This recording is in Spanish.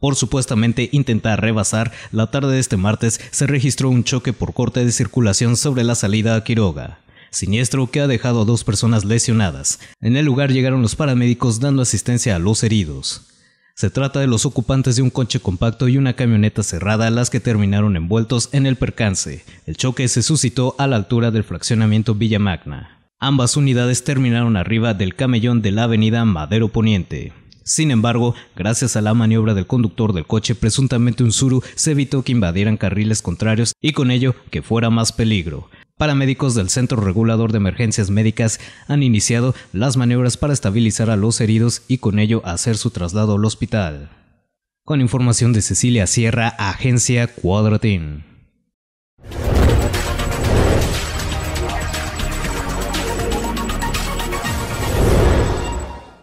Por supuestamente intentar rebasar, la tarde de este martes se registró un choque por corte de circulación sobre la salida a Quiroga siniestro que ha dejado a dos personas lesionadas. En el lugar llegaron los paramédicos dando asistencia a los heridos. Se trata de los ocupantes de un coche compacto y una camioneta cerrada las que terminaron envueltos en el percance. El choque se suscitó a la altura del fraccionamiento Villa Magna. Ambas unidades terminaron arriba del camellón de la avenida Madero Poniente. Sin embargo, gracias a la maniobra del conductor del coche, presuntamente un Zuru, se evitó que invadieran carriles contrarios y con ello que fuera más peligro. Paramédicos del Centro Regulador de Emergencias Médicas han iniciado las maniobras para estabilizar a los heridos y con ello hacer su traslado al hospital. Con información de Cecilia Sierra, Agencia Cuadratín.